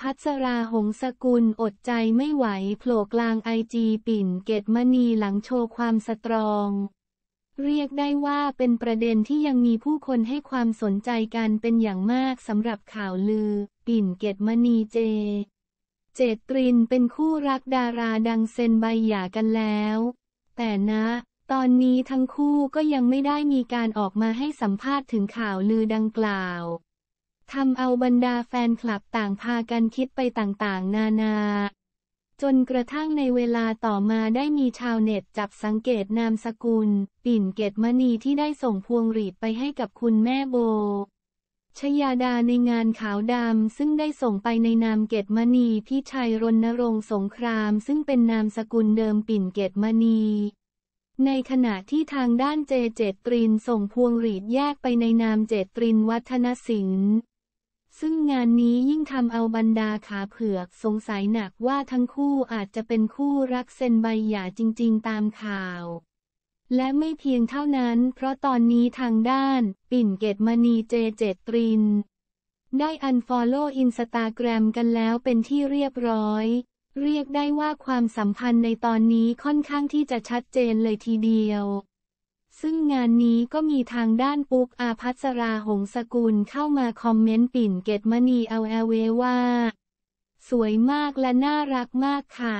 พัสราหงสกุลอดใจไม่ไหวโผล่กลางไอจีปิ่นเกตมณีหลังโชว์ความสตรอง เรียกได้ว่าเป็นประเด็นที่ยังมีผู้คนให้ความสนใจกันเป็นอย่างมากสำหรับข่าวลือ ปิ่นเกตมณีเจ เจตรินเป็นคู่รักดาราดังเซนใบหย่ากันแล้ว แต่นะ ตอนนี้ทั้งคู่ก็ยังไม่ได้มีการออกมาให้สัมภาษณ์ถึงข่าวลือดังกล่าวทำเอาบรรดาแฟนคลับต่างพากันคิดไปต่างๆ นานา จนกระทั่งในเวลาต่อมาได้มีชาวเน็ตจับสังเกตนามสกุล ปิ่นเกตมณีที่ได้ส่งพวงหรีดไปให้กับคุณแม่โบ ชยาดาในงานขาวดำซึ่งได้ส่งไปในนามเกตมณีพี่ชัยรณรงค์สงคราม ซึ่งเป็นนามสกุลเดิมปิ่นเกตมณี ในขณะที่ทางด้านเจเจตรินส่งพวงหรีดแยกไปในนามเจตรินวัฒนศิลป์ซึ่งงานนี้ยิ่งทำเอาบรรดาขาเผือกสงสัยหนักว่าทั้งคู่อาจจะเป็นคู่รักเซนใบหย่าจริงๆตามข่าว และไม่เพียงเท่านั้น เพราะตอนนี้ทางด้าน ปิ่นเกตมณีเจเจตริน ได้อันฟอลโล่อินสตาแกรมกันแล้วเป็นที่เรียบร้อย เรียกได้ว่าความสัมพันธ์ในตอนนี้ค่อนข้างที่จะชัดเจนเลยทีเดียวซึ่งงานนี้ก็มีทางด้านปุ๊กอาพัสราหงสกุลเข้ามาคอมเมนต์ปิ่นเกตมณีเอาแอเวว่า สวยมากและน่ารักมากค่ะ